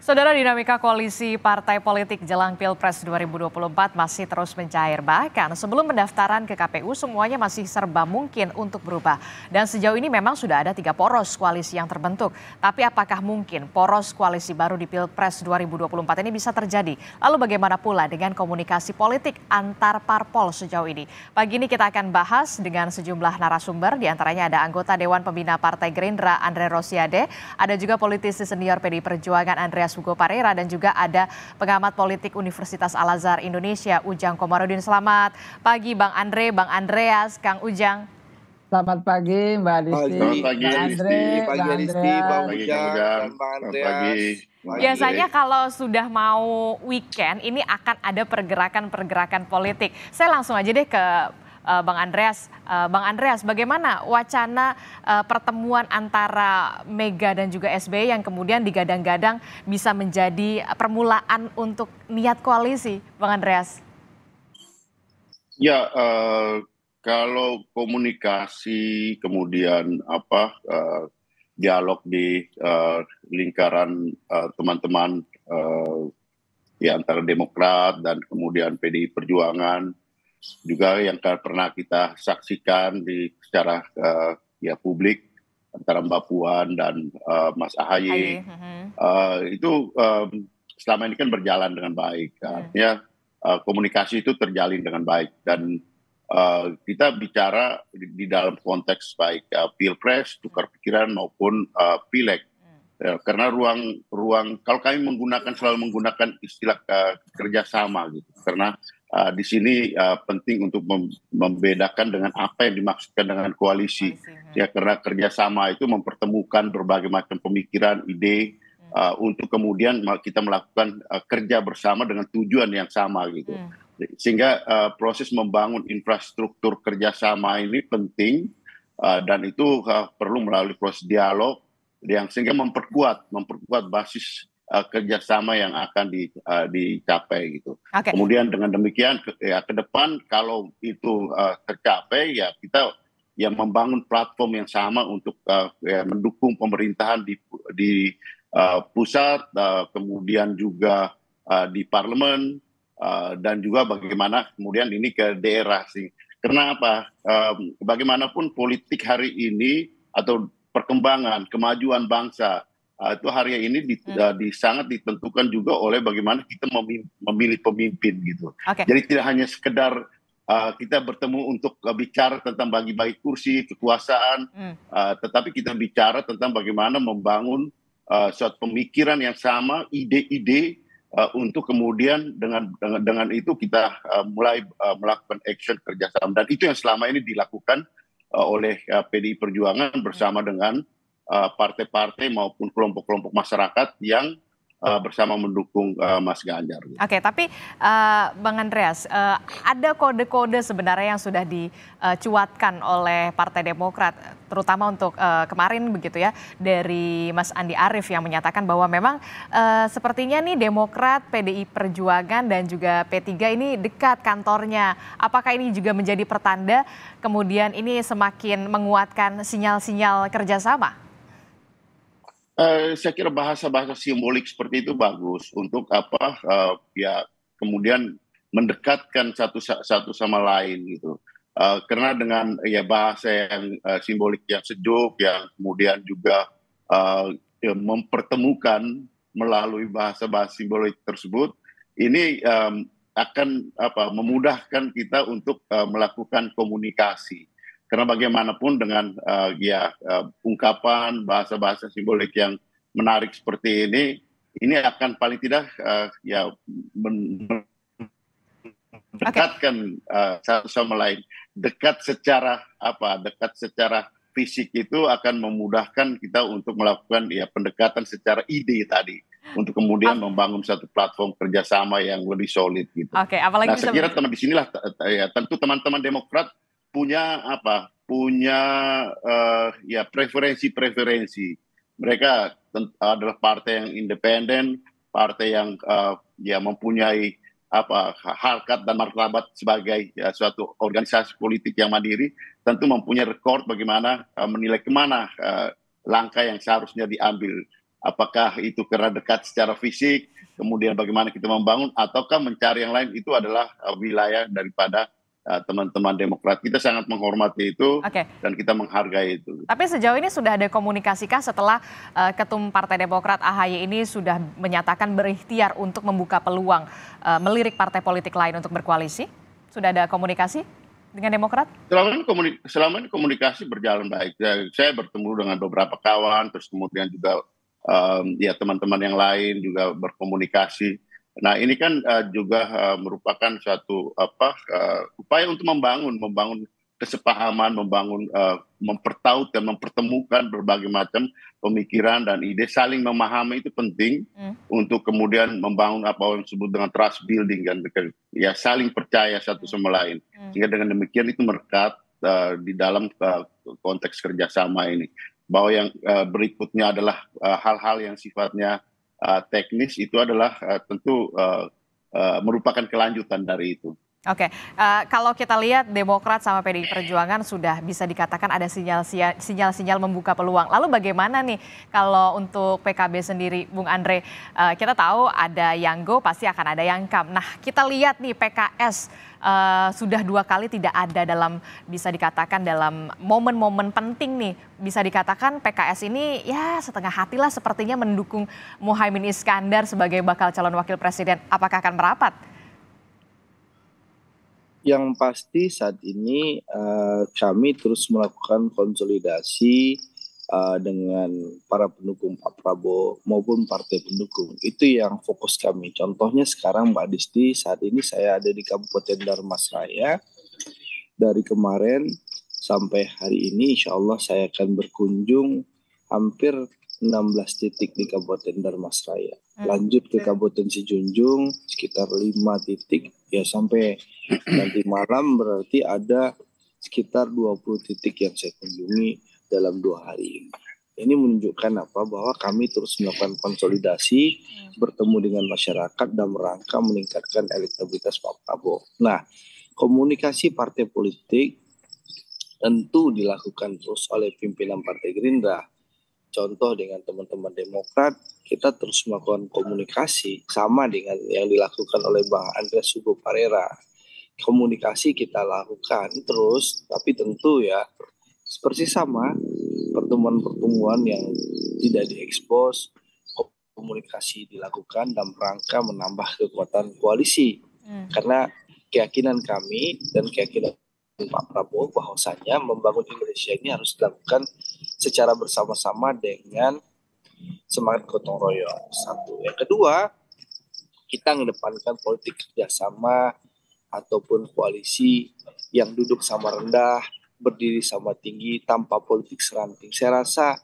Saudara dinamika koalisi partai politik jelang Pilpres 2024 masih terus mencair. Bahkan sebelum pendaftaran ke KPU semuanya masih serba mungkin untuk berubah. Dan sejauh ini memang sudah ada tiga poros koalisi yang terbentuk. Tapi apakah mungkin poros koalisi baru di Pilpres 2024 ini bisa terjadi? Lalu bagaimana pula dengan komunikasi politik antar parpol sejauh ini? Pagi ini kita akan bahas dengan sejumlah narasumber. Di antaranya ada anggota Dewan Pembina Partai Gerindra Andre Rosiade. Ada juga politisi senior PDI Perjuangan Andreas Universitas Hugo Parera dan juga ada pengamat politik Universitas Al-Azhar Indonesia Ujang Komarudin. Selamat pagi Bang Andre, Bang Andreas, Kang Ujang. Selamat pagi Mbak Adisti. Selamat pagi Bang Andre, pagi Bang Adisti, Bang Ujang, Bang Andreas. Selamat pagi. Biasanya kalau sudah mau weekend ini akan ada pergerakan-pergerakan politik. Saya langsung aja deh ke uh, Bang Andreas. Uh, Bang Andreas, bagaimana wacana uh, pertemuan antara Mega dan juga SBY yang kemudian digadang-gadang bisa menjadi permulaan untuk niat koalisi, Bang Andreas? Ya, uh, kalau komunikasi kemudian apa uh, dialog di uh, lingkaran teman-teman uh, uh, ya antara Demokrat dan kemudian PDI Perjuangan juga yang pernah kita saksikan di secara uh, ya publik antara Mbak Puan dan uh, Mas Ahaye uh, itu um, selama ini kan berjalan dengan baik kan. iya. artinya uh, komunikasi itu terjalin dengan baik dan uh, kita bicara di, di dalam konteks baik uh, pilpres tukar mm. pikiran maupun uh, pileg uh, karena ruang ruang kalau kami menggunakan selalu menggunakan istilah uh, kerjasama gitu karena uh, di sini uh, penting untuk mem membedakan dengan apa yang dimaksudkan dengan koalisi. Hmm. Ya karena kerjasama itu mempertemukan berbagai macam pemikiran, ide hmm. uh, untuk kemudian kita melakukan uh, kerja bersama dengan tujuan yang sama gitu. Hmm. Sehingga uh, proses membangun infrastruktur kerjasama ini penting uh, dan itu uh, perlu melalui proses dialog yang sehingga memperkuat memperkuat basis uh, kerjasama yang akan di, uh, dicapai gitu. Okay. Kemudian dengan demikian ke, ya ke depan kalau itu uh, tercapai ya kita yang membangun platform yang sama untuk uh, ya, mendukung pemerintahan di di uh, pusat, uh, kemudian juga uh, di parlemen uh, dan juga bagaimana kemudian ini ke daerah sih. Karena apa? Um, bagaimanapun politik hari ini atau perkembangan kemajuan bangsa uh, itu hari ini di, uh, di, sangat ditentukan juga oleh bagaimana kita memilih pemimpin gitu. Okay. Jadi tidak hanya sekedar uh, kita bertemu untuk uh, bicara tentang bagi-bagi kursi kekuasaan, hmm. uh, tetapi kita bicara tentang bagaimana membangun uh, suatu pemikiran yang sama, ide-ide uh, untuk kemudian dengan dengan, dengan itu kita uh, mulai uh, melakukan action kerjasama dan itu yang selama ini dilakukan uh, oleh uh, PDI Perjuangan bersama hmm. dengan Eh, partai-partai uh, maupun kelompok-kelompok masyarakat yang uh, bersama mendukung uh, Mas Ganjar. Oke, okay, tapi uh, Bang Andreas, uh, ada kode-kode sebenarnya yang sudah dicuatkan oleh Partai Demokrat, terutama untuk uh, kemarin begitu ya dari Mas Andi Arief yang menyatakan bahwa memang uh, sepertinya nih Demokrat, PDI Perjuangan dan juga P3 ini dekat kantornya. Apakah ini juga menjadi pertanda kemudian ini semakin menguatkan sinyal-sinyal kerjasama? Eh, saya kira bahasa-bahasa simbolik seperti itu bagus untuk apa uh, ya kemudian mendekatkan satu satu sama lain gitu. Uh, karena dengan ya bahasa yang uh, simbolik yang sejuk yang kemudian juga uh, ya, mempertemukan melalui bahasa-bahasa simbolik tersebut ini um, akan apa memudahkan kita untuk uh, melakukan komunikasi karena bagaimanapun dengan uh, ya uh, ungkapan bahasa-bahasa simbolik yang menarik seperti ini, ini akan paling tidak uh, ya mendekatkan okay. uh, satu sama lain. Dekat secara apa? Dekat secara fisik itu akan memudahkan kita untuk melakukan ya pendekatan secara ide tadi untuk kemudian Ap membangun satu platform kerjasama yang lebih solid gitu. Oke, okay, apalagi nah, saya kira teman di sinilah ya tentu teman-teman Demokrat punya apa punya uh, ya preferensi-preferensi mereka adalah partai yang independen partai yang uh, ya mempunyai apa harkat dan martabat sebagai ya, suatu organisasi politik yang mandiri tentu mempunyai rekor bagaimana uh, menilai kemana uh, langkah yang seharusnya diambil apakah itu karena dekat secara fisik kemudian bagaimana kita membangun ataukah mencari yang lain itu adalah uh, wilayah daripada Eh, teman-teman Demokrat. Kita sangat menghormati itu okay. dan kita menghargai itu. Tapi sejauh ini sudah ada komunikasikah setelah uh, Ketum Partai Demokrat AHY ini sudah menyatakan berikhtiar untuk membuka peluang uh, melirik partai politik lain untuk berkoalisi? Sudah ada komunikasi dengan Demokrat? Selama ini, komunikasi, selama ini komunikasi berjalan baik. Ya, saya, bertemu dengan beberapa kawan, terus kemudian juga um, ya teman-teman yang lain juga berkomunikasi Nah, ini kan uh, juga uh, merupakan suatu apa uh, upaya untuk membangun membangun kesepahaman, membangun uh, mempertaut dan mempertemukan berbagai macam pemikiran dan ide, saling memahami itu penting hmm. untuk kemudian membangun apa yang disebut dengan trust building kan ya saling percaya satu sama lain. Hmm. Sehingga dengan demikian itu merekat uh, di dalam uh, konteks kerjasama ini. Bahwa yang uh, berikutnya adalah hal-hal uh, hal -hal yang sifatnya Eh, teknis itu adalah eh, tentu eh, merupakan kelanjutan dari itu Oke, uh, kalau kita lihat Demokrat sama PDI Perjuangan sudah bisa dikatakan ada sinyal-sinyal membuka peluang. Lalu bagaimana nih kalau untuk PKB sendiri, Bung Andre? Uh, kita tahu ada yang go, pasti akan ada yang kam. Nah, kita lihat nih PKS uh, eh, sudah dua kali tidak ada dalam bisa dikatakan dalam momen-momen penting nih. Bisa dikatakan PKS ini ya setengah hatilah sepertinya mendukung Muhaymin Iskandar sebagai bakal calon wakil presiden. Apakah akan merapat? yang pasti saat ini uh, kami terus melakukan konsolidasi uh, dengan para pendukung Pak Prabowo maupun partai pendukung. Itu yang fokus kami. Contohnya sekarang Mbak Disti, saat ini saya ada di Kabupaten Darmasraya Dari kemarin sampai hari ini insya Allah saya akan berkunjung hampir 16 titik di Kabupaten Darmasraya. Hmm, Lanjut ke Kabupaten Sijunjung sekitar 5 titik ya sampai nanti malam berarti ada sekitar 20 titik yang saya kunjungi dalam dua hari ini. Ini menunjukkan apa bahwa kami terus melakukan konsolidasi, bertemu dengan masyarakat dan merangka meningkatkan elektabilitas Pak Prabowo. Nah, komunikasi partai politik tentu dilakukan terus oleh pimpinan Partai Gerindra contoh dengan teman-teman Demokrat, kita terus melakukan komunikasi sama dengan yang dilakukan oleh Bang Andreas Subuh Parera. Komunikasi kita lakukan terus, tapi tentu ya seperti sama pertemuan-pertemuan yang tidak diekspos, komunikasi dilakukan dan rangka menambah kekuatan koalisi. Hmm. Karena keyakinan kami dan keyakinan Pak Prabowo bahwasanya membangun Indonesia ini harus dilakukan secara bersama-sama dengan semangat gotong royong. Satu. Yang kedua, kita mengedepankan politik kerjasama ataupun koalisi yang duduk sama rendah, berdiri sama tinggi tanpa politik seranting. Saya rasa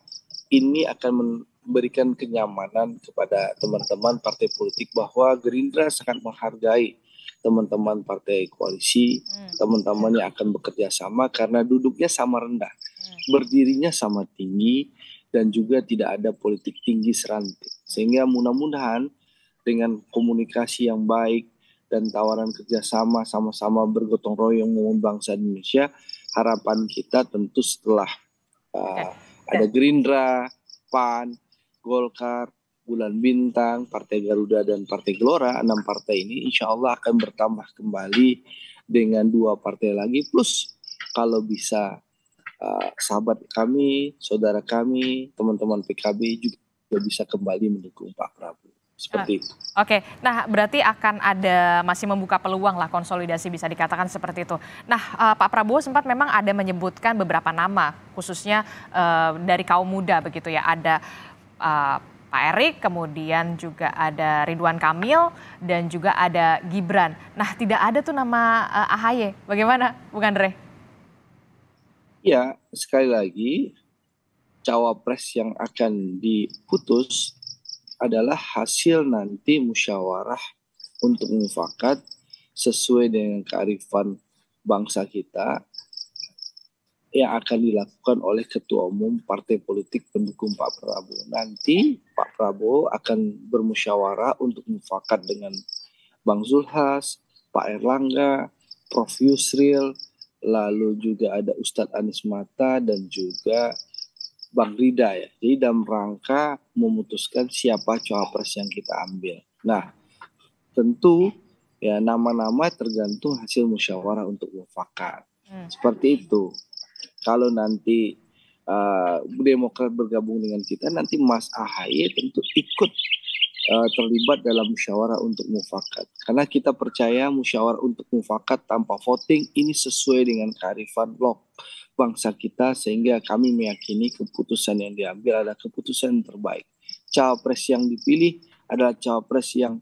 ini akan memberikan kenyamanan kepada teman-teman partai politik bahwa Gerindra sangat menghargai teman-teman partai koalisi, hmm. teman-temannya akan bekerja sama karena duduknya sama rendah, hmm. berdirinya sama tinggi, dan juga tidak ada politik tinggi serantik. Hmm. Sehingga mudah-mudahan dengan komunikasi yang baik dan tawaran kerjasama sama-sama bergotong royong membangun bangsa Indonesia, harapan kita tentu setelah uh, ada Gerindra, PAN, Golkar, Bulan Bintang, Partai Garuda, dan Partai Gelora, enam partai ini insya Allah akan bertambah kembali dengan dua partai lagi, plus kalau bisa uh, sahabat kami, saudara kami, teman-teman PKB juga bisa kembali mendukung Pak Prabowo. Seperti ah, itu. Oke, okay. nah berarti akan ada masih membuka peluang lah konsolidasi bisa dikatakan seperti itu. Nah, uh, Pak Prabowo sempat memang ada menyebutkan beberapa nama, khususnya uh, dari kaum muda begitu ya. Ada uh, Pak Erik, kemudian juga ada Ridwan Kamil dan juga ada Gibran. Nah, tidak ada tuh nama uh, eh, AHY. Bagaimana, Bung Andre? Ya, sekali lagi cawapres yang akan diputus adalah hasil nanti musyawarah untuk mufakat sesuai dengan kearifan bangsa kita yang akan dilakukan oleh ketua umum partai politik pendukung Pak Prabowo. Nanti Pak Prabowo akan bermusyawarah untuk mufakat dengan Bang Zulhas, Pak Erlangga, Prof Yusril, lalu juga ada Ustadz Anies Mata dan juga Bang Rida ya. Jadi dalam rangka memutuskan siapa cawapres yang kita ambil. Nah, tentu ya nama-nama tergantung hasil musyawarah untuk mufakat. Hmm. Seperti itu kalau nanti uh, eh, Demokrat bergabung dengan kita, nanti Mas Ahaye tentu ikut uh, terlibat dalam musyawarah untuk mufakat. Karena kita percaya musyawarah untuk mufakat tanpa voting ini sesuai dengan kearifan blok bangsa kita sehingga kami meyakini keputusan yang diambil adalah keputusan yang terbaik. Cawapres yang dipilih adalah cawapres yang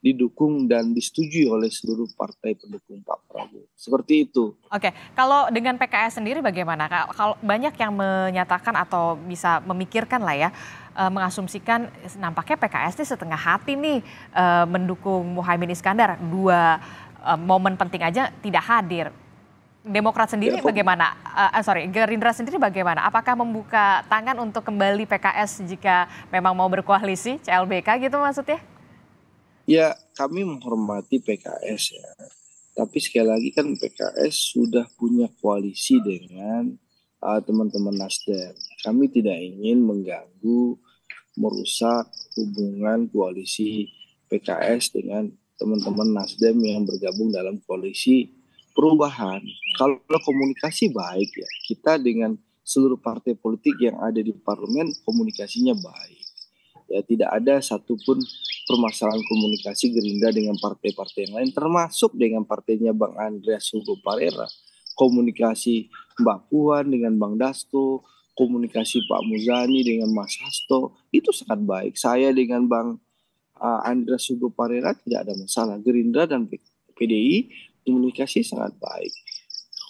didukung dan disetujui oleh seluruh partai pendukung Pak Prabowo. Seperti itu. Oke, kalau dengan PKS sendiri bagaimana? Kalau banyak yang menyatakan atau bisa memikirkan lah ya, eh, mengasumsikan nampaknya PKS ini setengah hati nih eh, mendukung Muhaymin Iskandar. Dua eh, momen penting aja tidak hadir. Demokrat sendiri ya, bagaimana? Uh, sorry, Gerindra sendiri bagaimana? Apakah membuka tangan untuk kembali PKS jika memang mau berkoalisi CLBK gitu maksudnya? Ya, kami menghormati PKS ya. Tapi sekali lagi kan PKS sudah punya koalisi dengan teman uh, teman-teman Nasdem. Kami tidak ingin mengganggu, merusak hubungan koalisi PKS dengan teman-teman Nasdem yang bergabung dalam koalisi perubahan. Kalau komunikasi baik ya, kita dengan seluruh partai politik yang ada di parlemen komunikasinya baik ya tidak ada satupun permasalahan komunikasi Gerindra dengan partai-partai yang lain termasuk dengan partainya Bang Andreas Hugo Parera komunikasi Mbak Puan dengan Bang Dasto komunikasi Pak Muzani dengan Mas Hasto itu sangat baik saya dengan Bang Andreas Hugo Parera tidak ada masalah Gerindra dan PDI komunikasi sangat baik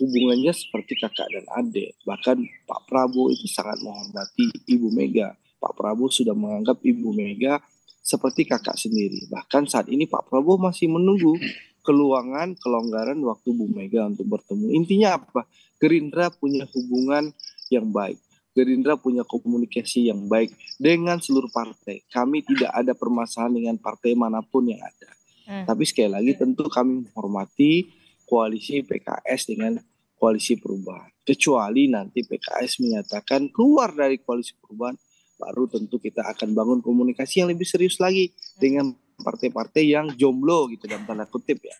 hubungannya seperti kakak dan adik bahkan Pak Prabowo itu sangat menghormati Ibu Mega Pak Prabowo sudah menganggap Ibu Mega seperti kakak sendiri. Bahkan saat ini Pak Prabowo masih menunggu keluangan kelonggaran waktu Bu Mega untuk bertemu. Intinya apa? Gerindra punya hubungan yang baik. Gerindra punya komunikasi yang baik dengan seluruh partai. Kami tidak ada permasalahan dengan partai manapun yang ada. Hmm. Tapi sekali lagi tentu kami menghormati koalisi PKS dengan koalisi perubahan. Kecuali nanti PKS menyatakan keluar dari koalisi perubahan, baru tentu kita akan bangun komunikasi yang lebih serius lagi dengan partai-partai yang jomblo gitu dalam tanda kutip ya.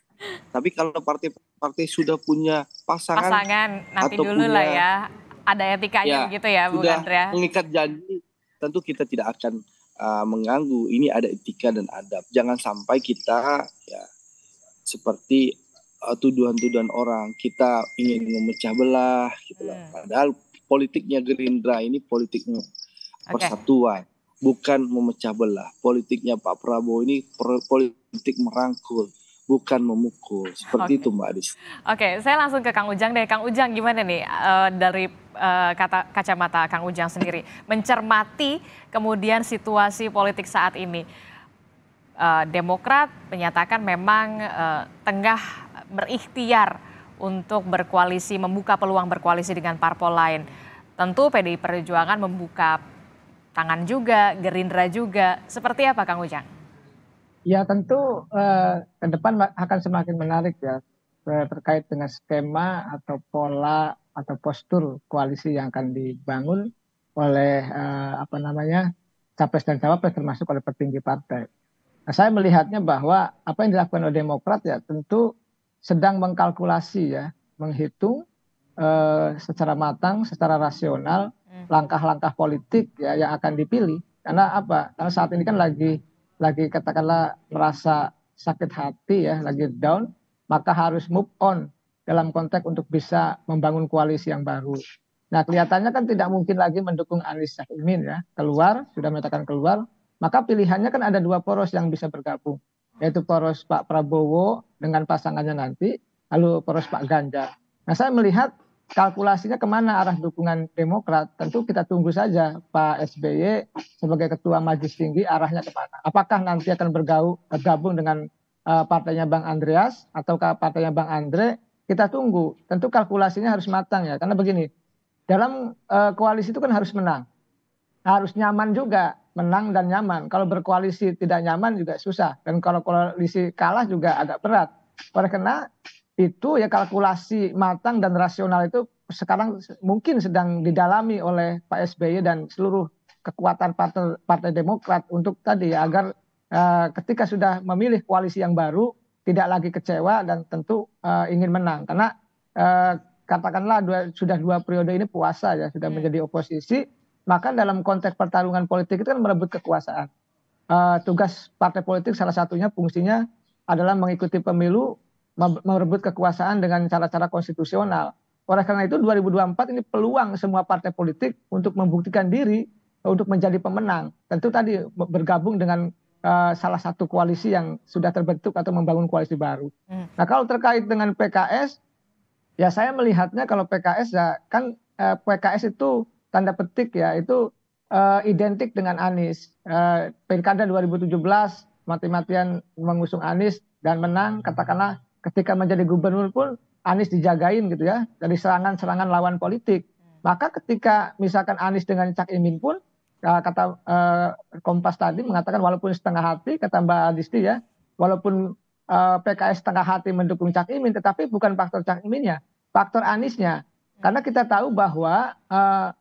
Tapi kalau partai-partai sudah punya pasangan, pasangan nanti atau dulu punya, lah ya, ada etikanya ya, gitu ya, Bu Andrea. Mengikat janji, tentu kita tidak akan uh, mengganggu. Ini ada etika dan adab. Jangan sampai kita ya seperti ah, tuduhan-tuduhan orang kita ingin memecah belah gitu loh. Hmm. Padahal politiknya Gerindra ini politiknya persatuan, okay. bukan memecah belah. Politiknya Pak Prabowo ini politik merangkul, bukan memukul. Seperti okay. itu Mbak Adis. Oke, okay, saya langsung ke Kang Ujang deh. Kang Ujang gimana nih uh, dari uh, kata kacamata Kang Ujang sendiri mencermati kemudian situasi politik saat ini. Uh, Demokrat menyatakan memang uh, tengah berikhtiar untuk berkoalisi membuka peluang berkoalisi dengan parpol lain. Tentu PDI Perjuangan membuka tantangan juga, Gerindra juga. Seperti apa Kang Ujang? Ya tentu eh, ke depan akan semakin menarik ya eh, terkait dengan skema atau pola atau postur koalisi yang akan dibangun oleh eh, apa namanya capres dan cawapres termasuk oleh petinggi partai. Nah, saya melihatnya bahwa apa yang dilakukan oleh Demokrat ya tentu sedang mengkalkulasi ya, menghitung eh, secara matang, secara rasional langkah-langkah politik ya yang akan dipilih. Karena apa? Karena saat ini kan lagi lagi katakanlah merasa sakit hati ya, lagi down, maka harus move on dalam konteks untuk bisa membangun koalisi yang baru. Nah, kelihatannya kan tidak mungkin lagi mendukung Anies Syahimin ya, keluar, sudah menyatakan keluar, maka pilihannya kan ada dua poros yang bisa bergabung, yaitu poros Pak Prabowo dengan pasangannya nanti, lalu poros Pak Ganjar. Nah, saya melihat kalkulasinya kemana arah dukungan Demokrat? Tentu kita tunggu saja Pak SBY sebagai Ketua Majelis Tinggi arahnya kemana. Apakah nanti akan bergaul, bergabung dengan uh, partainya Bang Andreas atau ke partainya Bang Andre? Kita tunggu. Tentu kalkulasinya harus matang ya. Karena begini, dalam uh, koalisi itu kan harus menang. Harus nyaman juga, menang dan nyaman. Kalau berkoalisi tidak nyaman juga susah. Dan kalau koalisi kalah juga agak berat. karena itu ya kalkulasi matang dan rasional itu sekarang mungkin sedang didalami oleh Pak SBY dan seluruh kekuatan partai, partai Demokrat untuk tadi agar uh, ketika sudah memilih koalisi yang baru tidak lagi kecewa dan tentu uh, ingin menang karena uh, katakanlah dua, sudah dua periode ini puasa ya sudah hmm. menjadi oposisi maka dalam konteks pertarungan politik itu kan merebut kekuasaan uh, tugas partai politik salah satunya fungsinya adalah mengikuti pemilu merebut kekuasaan dengan cara-cara konstitusional. Oleh karena itu 2024 ini peluang semua partai politik untuk membuktikan diri untuk menjadi pemenang. Tentu tadi bergabung dengan uh, salah satu koalisi yang sudah terbentuk atau membangun koalisi baru. Hmm. Nah kalau terkait dengan PKS, ya saya melihatnya kalau PKS ya kan uh, eh, PKS itu tanda petik ya itu uh, identik dengan Anies. Uh, Pilkada 2017 mati-matian mengusung Anies dan menang katakanlah ketika menjadi gubernur pun Anies dijagain gitu ya dari serangan-serangan lawan politik. Hmm. Maka ketika misalkan Anies dengan Cak Imin pun ya, kata eh, Kompas tadi mengatakan walaupun setengah hati kata Mbak Adisti ya, walaupun eh, PKS setengah hati mendukung Cak Imin tetapi bukan faktor Cak Iminnya, faktor Aniesnya. Hmm. Karena kita tahu bahwa eh,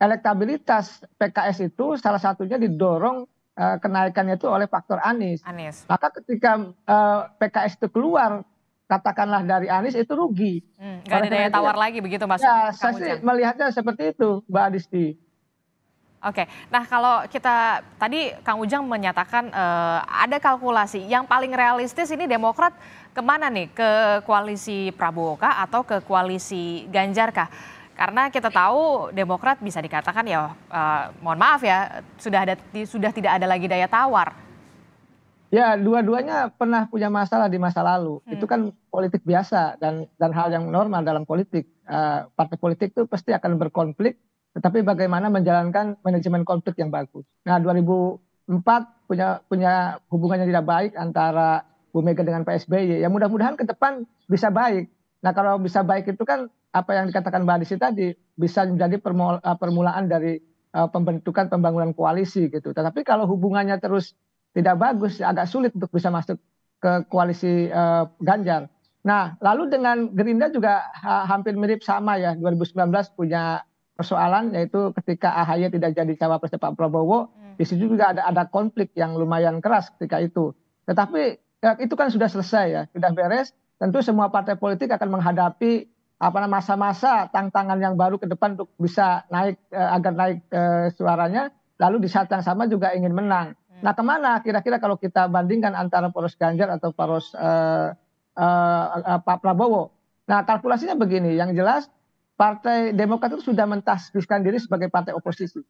elektabilitas PKS itu salah satunya didorong eh, kenaikannya itu oleh faktor Anies. Anies. Maka ketika eh, PKS itu keluar katakanlah dari Anies itu rugi. Hmm, ada daya tawar lagi begitu Mas? Ya, saya sih melihatnya seperti itu Mbak Adisti. Oke, nah kalau kita tadi Kang Ujang menyatakan uh, ada kalkulasi yang paling realistis ini Demokrat kemana nih ke koalisi Prabowo kah atau ke koalisi Ganjar kah? Karena kita tahu Demokrat bisa dikatakan ya, uh, mohon maaf ya sudah ada sudah tidak ada lagi daya tawar Ya, dua-duanya pernah punya masalah di masa lalu. Hmm. Itu kan politik biasa dan dan hal yang normal dalam politik. Uh, partai politik itu pasti akan berkonflik, tetapi bagaimana menjalankan manajemen konflik yang bagus. Nah, 2004 punya punya hubungan yang tidak baik antara Bu Mega dengan Pak SBY. Ya mudah-mudahan ke depan bisa baik. Nah, kalau bisa baik itu kan apa yang dikatakan Mbak Adisi tadi bisa menjadi permulaan dari eh, pembentukan pembangunan koalisi gitu. Tetapi kalau hubungannya terus tidak bagus, agak sulit untuk bisa masuk ke koalisi uh, Ganjar. Nah, lalu dengan Gerindra juga ha, eh, hampir mirip sama ya. 2019 punya persoalan yaitu ketika AHY tidak jadi cawapres Pak Prabowo, hmm. di situ juga ada ada konflik yang lumayan keras ketika itu. Tetapi ya, itu kan sudah selesai ya, sudah beres. Tentu semua partai politik akan menghadapi apa masa-masa tantangan yang baru ke depan untuk bisa naik agar naik suaranya. Lalu di saat yang sama juga ingin menang. Nah, kemana kira-kira kalau kita bandingkan antara poros Ganjar atau poros uh, uh, uh, Pak Prabowo? Nah, kalkulasinya begini, yang jelas Partai Demokrat itu sudah mentasbihkan diri sebagai partai oposisi.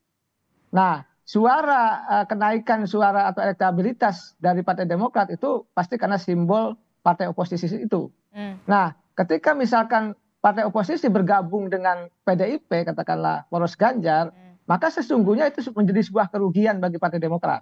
Nah, suara uh, kenaikan suara atau elektabilitas dari Partai Demokrat itu pasti karena simbol partai oposisi itu. Hmm. Nah, ketika misalkan partai oposisi bergabung dengan PDIP, katakanlah poros Ganjar, hmm. maka sesungguhnya itu menjadi sebuah kerugian bagi Partai Demokrat.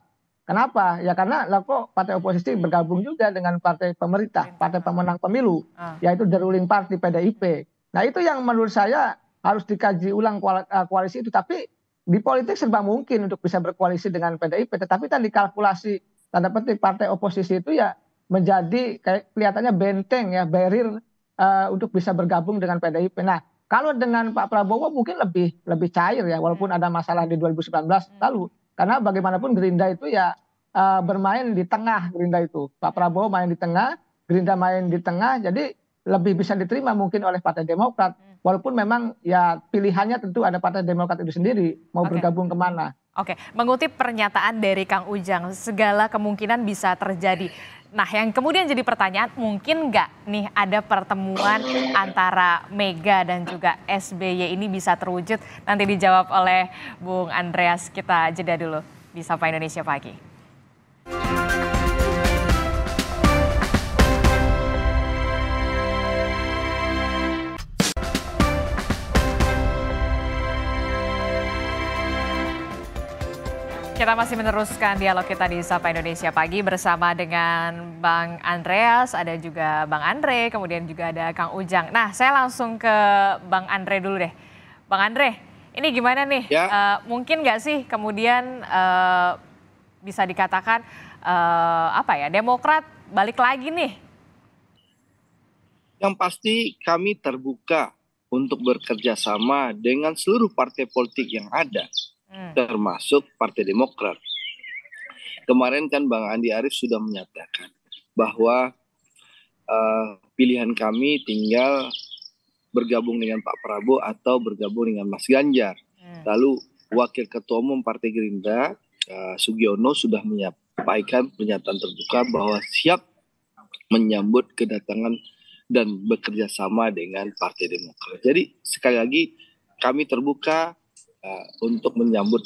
Kenapa? Ya karena lah kok partai oposisi bergabung juga dengan partai pemerintah, partai pemenang pemilu, ah. yaitu the ruling party PDIP. Nah itu yang menurut saya harus dikaji ulang eh, koalisi itu. Tapi di politik serba mungkin untuk bisa berkoalisi dengan PDIP. Tetapi tadi kan kalkulasi tanda petik partai oposisi itu ya menjadi kayak kelihatannya benteng ya, barrier uh, untuk bisa bergabung dengan PDIP. Nah kalau dengan Pak Prabowo mungkin lebih lebih cair ya, walaupun hmm. ada masalah di 2019 hmm. lalu. Karena bagaimanapun Gerindra itu ya uh, bermain di tengah Gerindra itu. Pak Prabowo main di tengah, Gerindra main di tengah. Jadi lebih bisa diterima mungkin oleh Partai Demokrat. Hmm. Walaupun memang ya pilihannya tentu ada Partai Demokrat itu sendiri mau okay. bergabung kemana. Oke, mengutip pernyataan dari Kang Ujang, segala kemungkinan bisa terjadi. Nah, yang kemudian jadi pertanyaan, mungkin nggak nih ada pertemuan antara Mega dan juga SBY ini bisa terwujud? Nanti dijawab oleh Bung Andreas. Kita jeda dulu di Sapa Indonesia Pagi. Kita masih meneruskan dialog kita di Sapa Indonesia Pagi bersama dengan Bang Andreas, ada juga Bang Andre, kemudian juga ada Kang Ujang. Nah, saya langsung ke Bang Andre dulu deh. Bang Andre, ini gimana nih? Ya. Uh, mungkin nggak sih kemudian uh, bisa dikatakan uh, apa ya, Demokrat balik lagi nih? Yang pasti kami terbuka untuk bekerja sama dengan seluruh partai politik yang ada hmm. termasuk Partai Demokrat. Kemarin kan Bang Andi Arief sudah menyatakan bahwa uh, pilihan kami tinggal bergabung dengan Pak Prabowo atau bergabung dengan Mas Ganjar. Hmm. Lalu Wakil Ketua Umum Partai Gerindra uh, Sugiono sudah menyampaikan pernyataan terbuka bahwa siap menyambut kedatangan dan bekerja sama dengan Partai Demokrat. Jadi sekali lagi kami terbuka Eh, untuk menyambut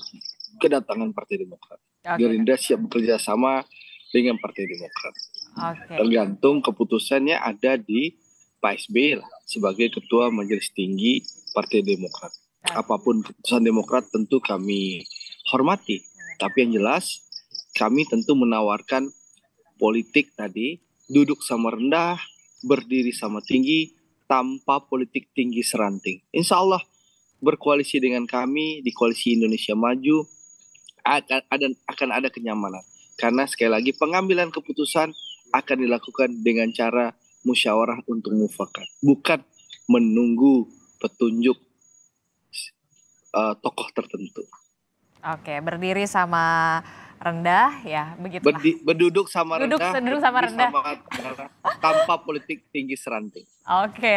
kedatangan Partai Demokrat. Okay. Gerindra siap bekerja sama dengan Partai Demokrat. Okay. Tergantung keputusannya ada di Pak SBY lah, sebagai Ketua Majelis Tinggi Partai Demokrat. Okay. Ya. Apapun keputusan Demokrat tentu kami hormati. Tapi yang jelas kami tentu menawarkan politik tadi duduk sama rendah, berdiri sama tinggi, tanpa politik tinggi seranting. Insya Allah berkoalisi dengan kami di koalisi Indonesia Maju akan ada akan ada kenyamanan karena sekali lagi pengambilan keputusan akan dilakukan dengan cara musyawarah untuk mufakat bukan menunggu petunjuk uh, tokoh tertentu. Oke, berdiri sama rendah ya begitu. Berdi, berduduk sama Duduk, rendah. Duduk sama rendah. Sama, tanpa politik tinggi seranting. Oke,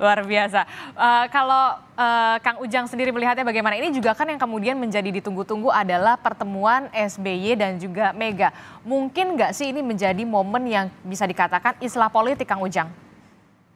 luar biasa. Uh, kalau uh, Kang Ujang sendiri melihatnya bagaimana? Ini juga kan yang kemudian menjadi ditunggu-tunggu adalah pertemuan SBY dan juga Mega. Mungkin nggak sih ini menjadi momen yang bisa dikatakan islah politik, Kang Ujang?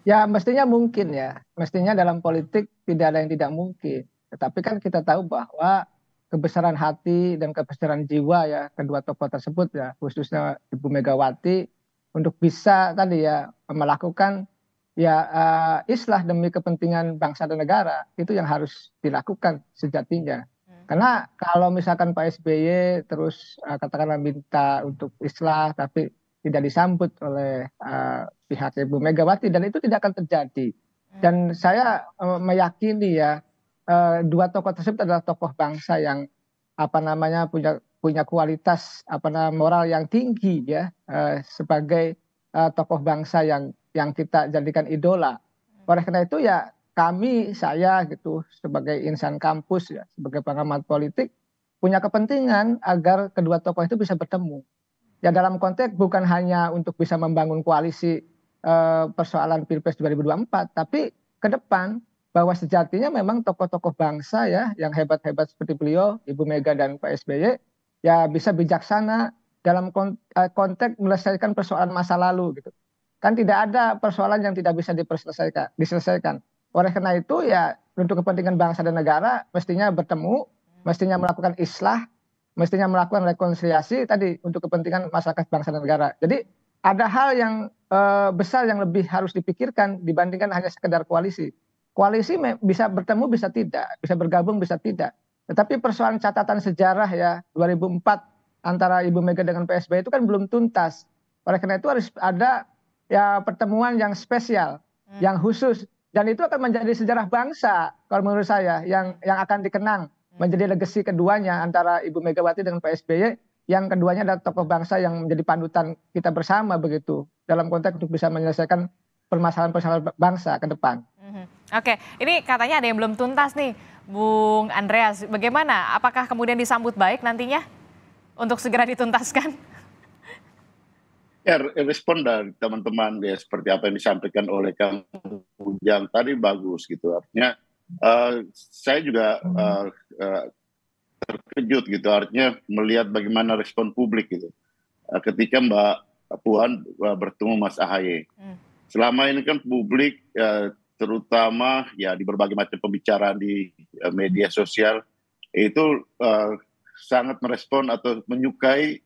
Ya, mestinya mungkin ya. Mestinya dalam politik tidak ada yang tidak mungkin. Tetapi kan kita tahu bahwa kebesaran hati dan kebesaran jiwa ya kedua tokoh tersebut ya khususnya Ibu Megawati untuk bisa tadi ya melakukan ya uh, islah demi kepentingan bangsa dan negara itu yang harus dilakukan sejatinya hmm. karena kalau misalkan Pak SBY terus uh, katakanlah minta untuk islah tapi tidak disambut oleh uh, pihak Ibu Megawati dan itu tidak akan terjadi hmm. dan saya uh, meyakini ya Eh, dua tokoh tersebut adalah tokoh bangsa yang apa namanya punya punya kualitas apa namanya moral yang tinggi ya eh, sebagai eh, tokoh bangsa yang yang kita jadikan idola. Oleh karena itu ya kami saya gitu sebagai insan kampus ya sebagai pengamat politik punya kepentingan agar kedua tokoh itu bisa bertemu. Ya dalam konteks bukan hanya untuk bisa membangun koalisi uh, persoalan Pilpres 2024 tapi ke depan bahwa sejatinya memang tokoh-tokoh bangsa ya yang hebat-hebat seperti beliau, Ibu Mega dan Pak SBY ya bisa bijaksana dalam eh, konteks menyelesaikan persoalan masa lalu gitu. Kan tidak ada persoalan yang tidak bisa diselesaikan. diselesaikan. Oleh karena itu ya untuk kepentingan bangsa dan negara mestinya bertemu, mestinya melakukan islah, mestinya melakukan rekonsiliasi tadi untuk kepentingan masyarakat bangsa dan negara. Jadi ada hal yang e, besar yang lebih harus dipikirkan dibandingkan hanya sekedar koalisi koalisi bisa bertemu bisa tidak bisa bergabung bisa tidak tetapi persoalan catatan sejarah ya 2004 antara Ibu Mega dengan PSB itu kan belum tuntas oleh karena itu harus ada ya pertemuan yang spesial hmm. yang khusus dan itu akan menjadi sejarah bangsa kalau menurut saya yang yang akan dikenang hmm. menjadi legasi keduanya antara Ibu Megawati dengan Pak SBY yang keduanya adalah tokoh bangsa yang menjadi panutan kita bersama begitu dalam konteks untuk bisa menyelesaikan permasalahan-permasalahan bangsa ke depan. Mhm. Oke, ini katanya ada yang belum tuntas nih, Bung Andreas. Bagaimana? Apakah kemudian disambut baik nantinya untuk segera dituntaskan? Ya, respon dari teman-teman ya seperti apa yang disampaikan oleh Kang Ujang tadi bagus gitu. Artinya uh, saya juga uh, uh, terkejut gitu. Artinya melihat bagaimana respon publik gitu. Uh, ketika Mbak Puan uh, bertemu Mas Ahaye. Hmm. Selama ini kan publik uh, terutama ya di berbagai macam pembicaraan di eh, media sosial itu uh, sangat merespon atau menyukai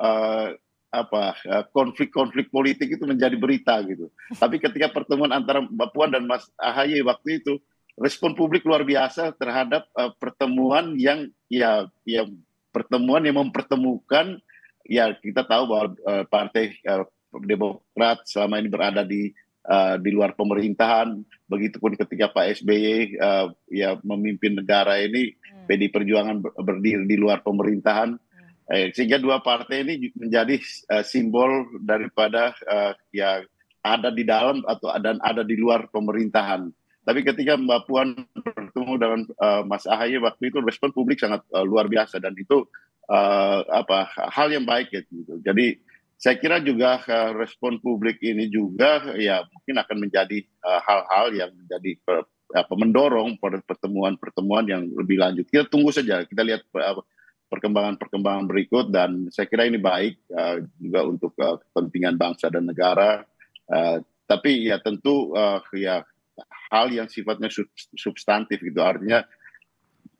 uh, apa konflik-konflik politik itu menjadi berita gitu. Tapi ketika pertemuan antara Mbak Puan dan Mas Ahaye waktu itu respon publik luar biasa terhadap uh, pertemuan yang ya yang pertemuan yang mempertemukan ya kita tahu bahwa uh, partai uh, Demokrat selama ini berada di Eh, di luar pemerintahan, begitupun ketika Pak SBY uh, eh, ya memimpin negara ini, hmm. PD Perjuangan berdiri di luar pemerintahan, hmm. eh, sehingga dua partai ini menjadi uh, simbol daripada uh, ya ada di dalam atau dan ada di luar pemerintahan. Tapi ketika Mbak Puan bertemu dengan uh, Mas Ahaye waktu itu respon publik sangat uh, luar biasa dan itu uh, apa hal yang baik gitu. Jadi saya kira juga uh, respon publik ini juga ya mungkin akan menjadi eh, hal-hal uh, yang menjadi uh, apa pada pertemuan-pertemuan yang lebih lanjut. Kita tunggu saja, kita lihat eh, perkembangan-perkembangan berikut dan saya kira ini baik uh, juga untuk uh, kepentingan bangsa dan negara. Uh, tapi ya tentu uh, ya hal yang sifatnya substantif gitu artinya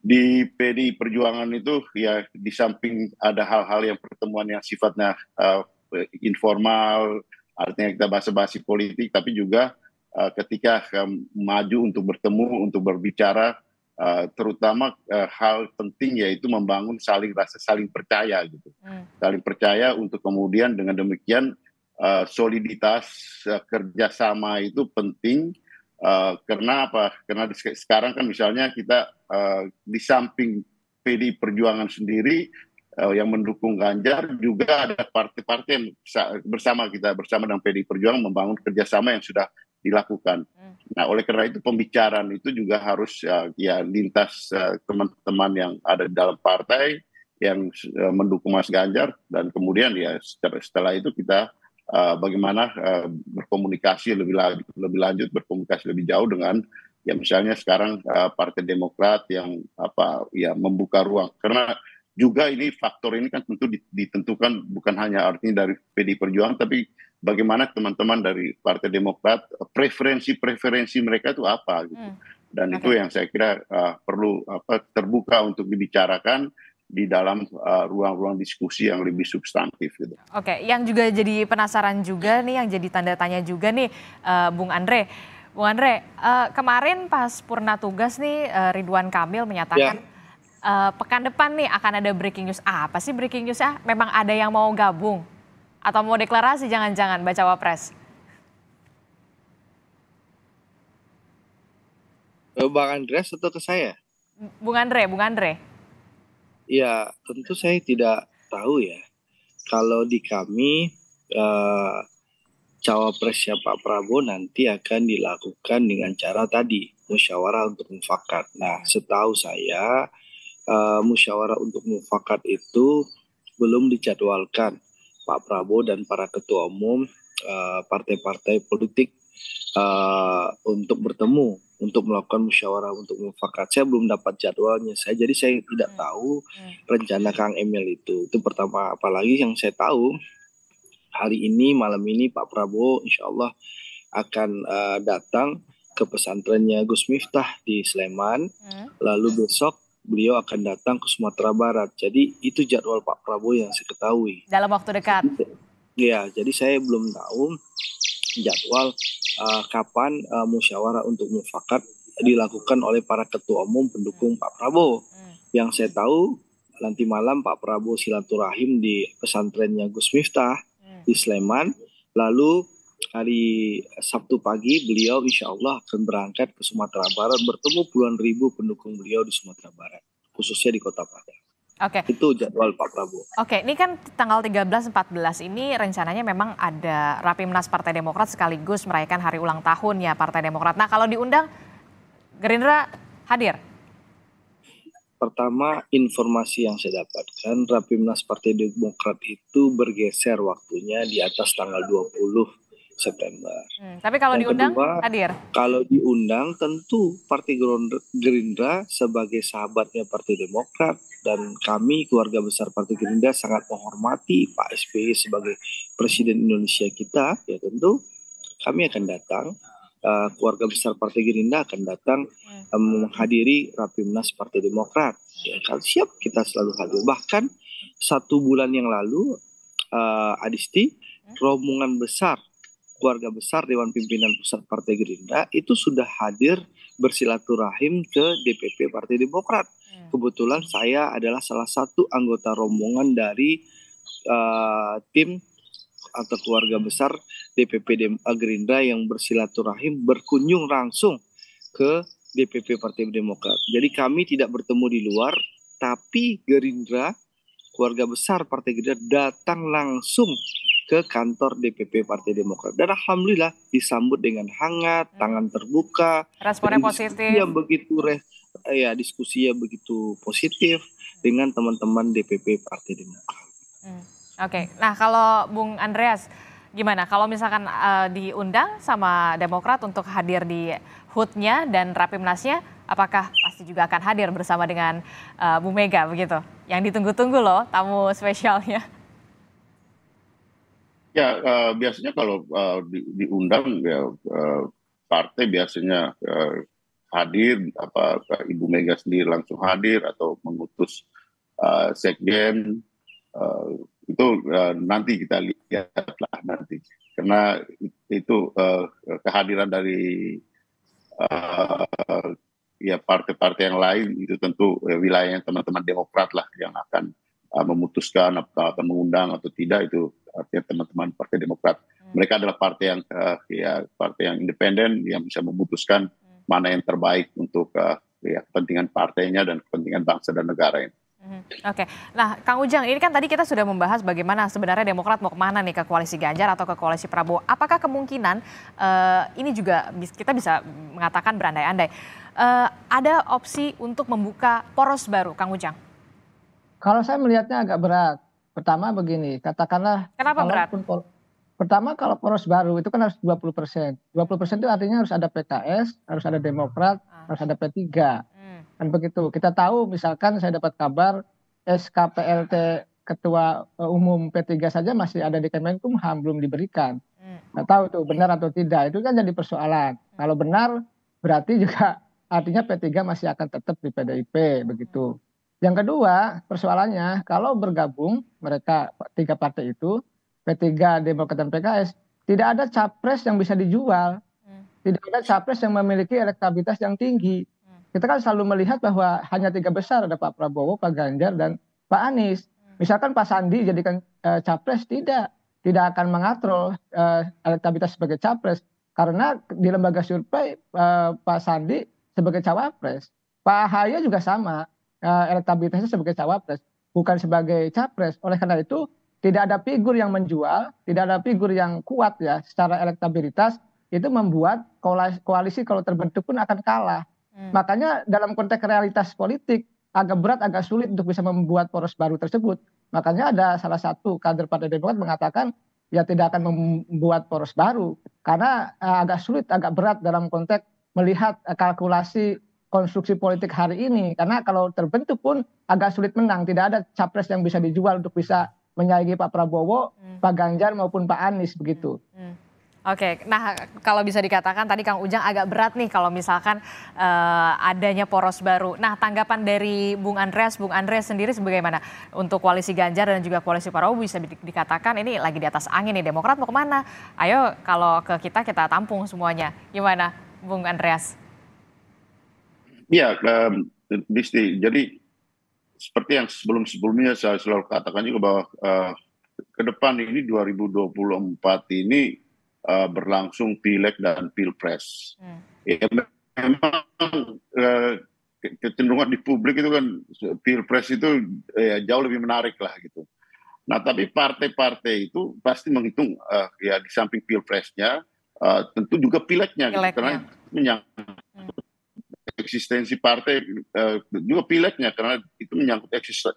di PDI Perjuangan itu ya di samping ada hal-hal yang pertemuan yang sifatnya uh, Eh, informal, artinya kita basa-basi politik, tapi juga uh, ketika uh, maju untuk bertemu, untuk berbicara, uh, terutama uh, hal penting yaitu membangun saling rasa saling percaya gitu, hmm. saling percaya untuk kemudian dengan demikian uh, soliditas uh, kerjasama itu penting. Uh, karena apa? Karena sekarang kan misalnya kita uh, di samping pd Perjuangan sendiri Eh, yang mendukung Ganjar juga ada partai-partai yang bersama kita bersama dengan PDI Perjuangan membangun kerjasama yang sudah dilakukan. Hmm. Nah, oleh karena itu pembicaraan itu juga harus ya, ya lintas eh, teman-teman uh, yang ada di dalam partai yang uh, mendukung Mas Ganjar dan kemudian ya setelah, setelah itu kita uh, bagaimana uh, berkomunikasi lebih lanjut, lebih lanjut berkomunikasi lebih jauh dengan ya misalnya sekarang uh, Partai Demokrat yang apa ya membuka ruang karena juga ini faktor ini kan tentu ditentukan bukan hanya artinya dari pdi Perjuangan tapi bagaimana teman-teman dari Partai Demokrat eh, preferensi-preferensi mereka itu apa gitu. Hmm. Dan okay. itu yang saya kira uh, perlu apa terbuka untuk dibicarakan di dalam eh, ruang-ruang uh, diskusi yang lebih hmm. substantif gitu. Oke, okay. yang juga jadi penasaran juga nih yang jadi tanda tanya juga nih uh, Bung Andre. Bung Andre, uh, kemarin pas purna tugas nih uh, Ridwan Kamil menyatakan yeah uh, pekan depan nih akan ada breaking news. Ah, apa sih breaking news? ya? Memang ada yang mau gabung atau mau deklarasi jangan-jangan baca wapres? Ke eh, Bang Andreas atau ke saya? Bung Andre, Bung Andre. Ya, tentu saya tidak tahu ya. Kalau di kami eh, cawapresnya Pak Prabowo nanti akan dilakukan dengan cara tadi musyawarah untuk mufakat. Nah, setahu saya uh, musyawarah untuk mufakat itu belum dijadwalkan Pak Prabowo dan para ketua umum eh, partai-partai uh, politik uh, untuk bertemu untuk melakukan musyawarah untuk mufakat. Saya belum dapat jadwalnya. Saya jadi saya hmm. tidak hmm. tahu hmm. rencana Kang Emil itu. Itu pertama apalagi yang saya tahu hari ini malam ini Pak Prabowo insya Allah akan uh, datang ke pesantrennya Gus Miftah di Sleman. Hmm. Lalu besok beliau akan datang ke Sumatera Barat. Jadi itu jadwal Pak Prabowo yang saya ketahui. Dalam waktu dekat. Iya, jadi saya belum tahu jadwal uh, kapan uh, musyawarah untuk mufakat dilakukan oleh para ketua umum pendukung Pak Prabowo. Hmm. Yang saya tahu nanti malam Pak Prabowo silaturahim di pesantrennya Gus Miftah hmm. di Sleman, lalu hari Sabtu pagi beliau insya Allah akan berangkat ke Sumatera Barat bertemu puluhan ribu pendukung beliau di Sumatera Barat khususnya di Kota Padang. Oke. Okay. Itu jadwal Pak Prabowo. Oke, okay. ini kan tanggal 13-14 ini rencananya memang ada Rapimnas Partai Demokrat sekaligus merayakan hari ulang tahun ya Partai Demokrat. Nah kalau diundang Gerindra hadir? Pertama informasi yang saya dapatkan Rapimnas Partai Demokrat itu bergeser waktunya di atas tanggal 20 September. Hmm, tapi kalau Dan diundang kedua, hadir. Kalau diundang tentu Partai Gerindra sebagai sahabatnya Partai Demokrat dan kami keluarga besar Partai Gerindra sangat menghormati Pak SBY sebagai presiden Indonesia kita ya tentu kami akan datang eh, keluarga besar Partai Gerindra akan datang hmm. eh, menghadiri Rapimnas Partai Demokrat. Ya, kan siap kita selalu hadir. Bahkan satu bulan yang lalu eh, Adisti hmm. rombongan besar keluarga besar Dewan Pimpinan Pusat Partai Gerindra itu sudah hadir bersilaturahim ke DPP Partai Demokrat. Hmm. Kebetulan saya adalah salah satu anggota rombongan dari uh, tim atau keluarga besar DPP eh, Gerindra yang bersilaturahim berkunjung langsung ke DPP Partai Demokrat. Jadi kami tidak bertemu di luar, tapi Gerindra keluarga besar Partai Gerindra datang langsung ke kantor DPP Partai Demokrat. Dan alhamdulillah disambut dengan hangat, hmm. tangan terbuka, responnya positif. Yang begitu re, eh, ya diskusi yang begitu positif dengan teman-teman DPP Partai Demokrat. Hmm. Oke. Okay. Nah, kalau Bung Andreas gimana kalau misalkan uh, diundang sama Demokrat untuk hadir di HUT-nya dan Rapimnasnya apakah pasti juga akan hadir bersama dengan uh, Bu Mega begitu? Yang ditunggu-tunggu loh tamu spesialnya. Ya uh, biasanya kalau uh, di, diundang ya uh, partai biasanya uh, hadir apa Ibu Mega sendiri langsung hadir atau mengutus uh, sekjen uh, itu uh, nanti kita lihat nanti karena itu uh, kehadiran dari uh, ya partai-partai yang lain itu tentu ya, wilayahnya teman-teman Demokrat lah yang akan uh, memutuskan apakah akan mengundang atau tidak itu artinya teman-teman Partai Demokrat. Hmm. Mereka adalah partai yang uh, ya partai yang independen yang bisa memutuskan hmm. mana yang terbaik untuk uh, ya kepentingan partainya dan kepentingan bangsa dan negara ini. Hmm. Oke, okay. nah Kang Ujang, ini kan tadi kita sudah membahas bagaimana sebenarnya Demokrat mau kemana nih ke koalisi Ganjar atau ke koalisi Prabowo. Apakah kemungkinan uh, ini juga kita bisa mengatakan berandai-andai uh, ada opsi untuk membuka poros baru, Kang Ujang? Kalau saya melihatnya agak berat, Pertama begini, katakanlah Kenapa berat? pertama kalau poros baru itu kan harus 20 persen. 20 persen itu artinya harus ada PKS, harus ada Demokrat, ah. harus ada P3. Hmm. Dan begitu. Kita tahu misalkan saya dapat kabar SKPLT Ketua eh, Umum P3 saja masih ada di Kemenkumham, belum diberikan. Hmm. Nggak tahu itu benar atau tidak, itu kan jadi persoalan. Hmm. Kalau benar berarti juga artinya P3 masih akan tetap di PDIP, begitu. Yang kedua, persoalannya kalau bergabung mereka tiga partai itu, P3, Demokrat dan PKS, tidak ada capres yang bisa dijual. Hmm. Tidak ada capres yang memiliki elektabilitas yang tinggi. Hmm. Kita kan selalu melihat bahwa hanya tiga besar ada Pak Prabowo, Pak Ganjar dan Pak Anies. Hmm. Misalkan Pak Sandi jadikan e, capres tidak tidak akan mengatrol e, elektabilitas sebagai capres karena di lembaga survei e, Pak Sandi sebagai cawapres. Pak Haya juga sama Eh, elektabilitasnya sebagai cawapres bukan sebagai capres oleh karena itu tidak ada figur yang menjual tidak ada figur yang kuat ya secara elektabilitas itu membuat koalisi kalau terbentuk pun akan kalah hmm. makanya dalam konteks realitas politik agak berat agak sulit untuk bisa membuat poros baru tersebut makanya ada salah satu kader partai demokrat mengatakan ya tidak akan membuat poros baru karena eh, agak sulit agak berat dalam konteks melihat eh, kalkulasi konstruksi politik hari ini karena kalau terbentuk pun agak sulit menang tidak ada capres yang bisa dijual untuk bisa menyaingi Pak Prabowo, hmm. Pak Ganjar maupun Pak Anies begitu. Hmm. hmm. Oke, nah kalau bisa dikatakan tadi Kang Ujang agak berat nih kalau misalkan uh, adanya poros baru. Nah tanggapan dari Bung Andreas, Bung Andreas sendiri sebagaimana untuk koalisi Ganjar dan juga koalisi Prabowo bisa di dikatakan ini lagi di atas angin nih Demokrat mau kemana? Ayo kalau ke kita kita tampung semuanya. Gimana Bung Andreas? Iya, um, Disti. Jadi seperti yang sebelum-sebelumnya saya selalu katakan juga bahwa uh, ke depan ini 2024 ini uh, berlangsung pileg dan pilpres. Hmm. Ya memang uh, kecenderungan di publik itu kan pilpres itu ya, jauh lebih menarik lah gitu. Nah tapi partai-partai itu pasti menghitung uh, ya di samping pilpresnya uh, tentu juga pileknya, gitu, pileknya. Gitu, karena menyangkut eksistensi partai uh, juga pileknya karena itu menyangkut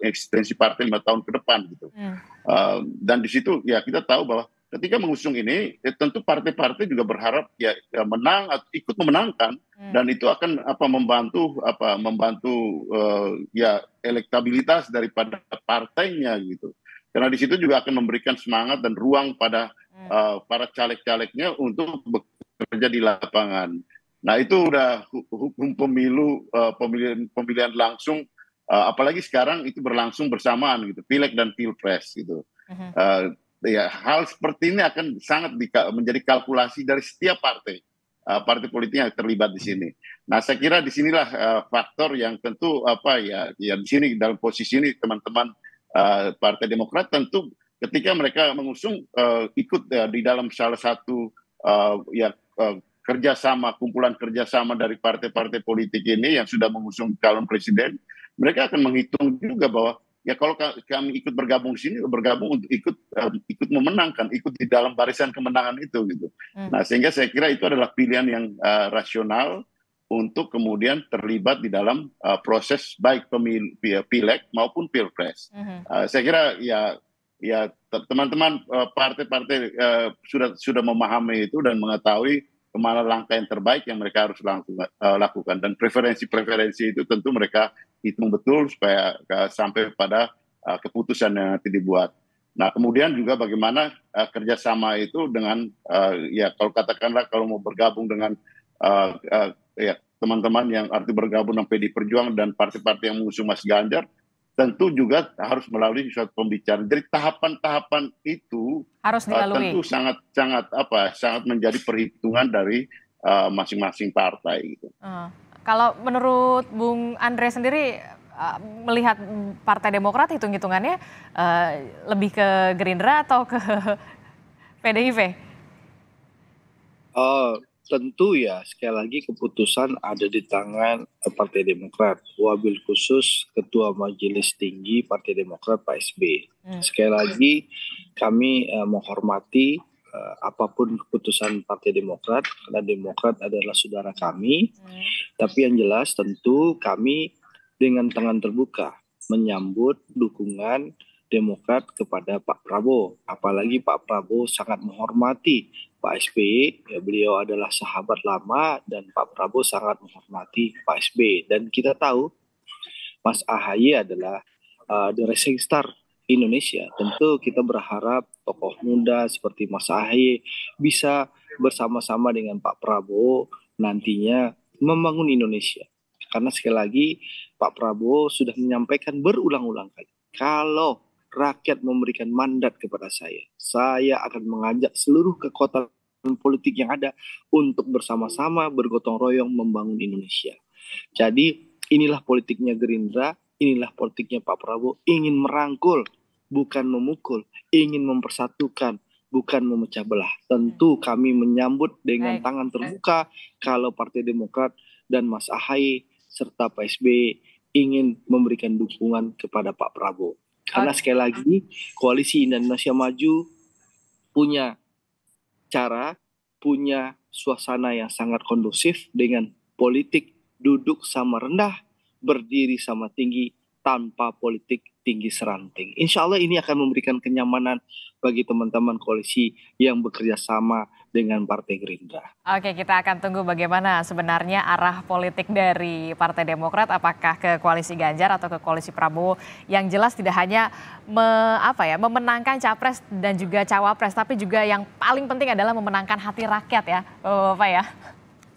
eksistensi partai lima tahun ke depan gitu. Hmm. Uh, dan di situ ya kita tahu bahwa ketika mengusung ini ya, tentu partai-partai juga berharap ya, ya menang atau ikut memenangkan hmm. dan itu akan apa membantu apa membantu uh, ya elektabilitas daripada partainya gitu karena di situ juga akan memberikan semangat dan ruang pada hmm. uh, para caleg-calegnya untuk bekerja di lapangan Nah itu udah hukum pemilu uh, pemilihan pemilihan langsung, uh, apalagi sekarang itu berlangsung bersamaan gitu, pileg dan pilpres gitu. Uh-huh. Uh, ya hal seperti ini akan sangat di, menjadi kalkulasi dari setiap partai uh, partai politik yang terlibat di sini. Nah saya kira disinilah uh, faktor yang tentu apa ya, ya di sini dalam posisi ini teman-teman uh, partai Demokrat tentu ketika mereka mengusung uh, ikut uh, di dalam salah satu uh, ya uh, kerjasama, kumpulan kerjasama dari partai-partai politik ini yang sudah mengusung calon presiden, mereka akan menghitung juga bahwa ya kalau kami ikut bergabung sini bergabung untuk ikut eh, ikut memenangkan ikut di dalam barisan kemenangan itu gitu hmm. nah sehingga saya kira itu adalah pilihan yang uh, rasional untuk kemudian terlibat di dalam uh, proses baik pemilu pileg maupun pilpres hmm. uh, saya kira ya ya teman-teman partai-partai uh, sudah sudah memahami itu dan mengetahui kemana langkah yang terbaik yang mereka harus langsung eh, lakukan dan preferensi-preferensi itu tentu mereka hitung betul supaya sampai pada eh, keputusan yang nanti dibuat. Nah kemudian juga bagaimana eh, kerjasama itu dengan ya kalau katakanlah kalau mau bergabung dengan uh, uh, ya teman-teman yang arti bergabung dengan PD Perjuangan dan partai-partai yang mengusung Mas Ganjar tentu juga harus melalui suatu pembicaraan. Jadi tahapan-tahapan itu harus uh, dilalui. Uh, tentu sangat sangat apa sangat menjadi perhitungan dari uh, masing-masing uh, partai gitu. Uh, kalau menurut Bung Andre sendiri uh, melihat Partai Demokrat hitung-hitungannya uh, lebih ke Gerindra atau ke PDIP? Uh, tentu ya sekali lagi keputusan ada di tangan eh, Partai Demokrat, wabil khusus Ketua Majelis Tinggi Partai Demokrat Pak SB. Hmm. Sekali lagi kami uh, menghormati uh, apapun keputusan Partai Demokrat karena Demokrat adalah saudara kami. Hmm. Tapi yang jelas tentu kami dengan tangan terbuka menyambut dukungan Demokrat kepada Pak Prabowo. Apalagi Pak Prabowo sangat menghormati Pak SBY, ya beliau adalah sahabat lama dan Pak Prabowo sangat menghormati Pak SBY. Dan kita tahu Mas Ahaye adalah uh, the rising star Indonesia. Tentu kita berharap tokoh muda seperti Mas Ahaye bisa bersama-sama dengan Pak Prabowo nantinya membangun Indonesia. Karena sekali lagi Pak Prabowo sudah menyampaikan berulang-ulang kali, kalau rakyat memberikan mandat kepada saya, saya akan mengajak seluruh kekuatan politik yang ada untuk bersama-sama bergotong royong membangun Indonesia. Jadi inilah politiknya Gerindra, inilah politiknya Pak Prabowo ingin merangkul bukan memukul, ingin mempersatukan bukan memecah belah. Tentu kami menyambut dengan tangan terbuka kalau Partai Demokrat dan Mas Ahaye serta Pak SBY ingin memberikan dukungan kepada Pak Prabowo. Karena sekali lagi koalisi Indonesia Maju punya cara punya suasana yang sangat kondusif dengan politik duduk sama rendah, berdiri sama tinggi, tanpa politik tinggi seranting. Insya Allah ini akan memberikan kenyamanan bagi teman-teman koalisi yang bekerja sama dengan Partai Gerindra. Oke, kita akan tunggu bagaimana sebenarnya arah politik dari Partai Demokrat, apakah ke koalisi Ganjar atau ke koalisi Prabowo yang jelas tidak hanya me, apa ya, memenangkan capres dan juga cawapres, tapi juga yang paling penting adalah memenangkan hati rakyat ya, Bapak ya.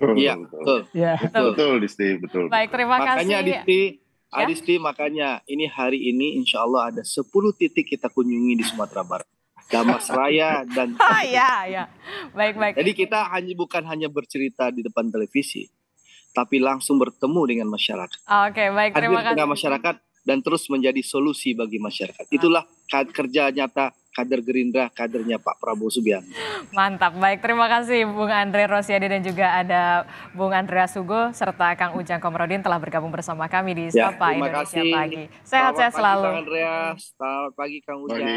Iya, betul. Iya, betul. Betul, iya. Disti, betul. Baik, terima Makanya, kasih. Makanya Disti, Ya? Adisti makanya ini hari ini insya Allah ada 10 titik kita kunjungi di Sumatera Barat. Damas Raya dan ah, ya, ya. Baik, baik. Jadi kita hanya bukan hanya bercerita di depan televisi, tapi langsung bertemu dengan masyarakat. Oke, okay, baik. Terima Hadir kasih. masyarakat dan terus menjadi solusi bagi masyarakat. Itulah kerja nyata kader Gerindra, kadernya Pak Prabowo Subianto. Mantap, baik. Terima kasih Bung Andre Rosyadi dan juga ada Bung Andrea Sugo serta Kang Ujang Komrodin telah bergabung bersama kami di ya, Sapa ya, Indonesia kasih. Pagi. Sehat-sehat selalu. Andrea, selamat pagi Kang Ujang. Pagi.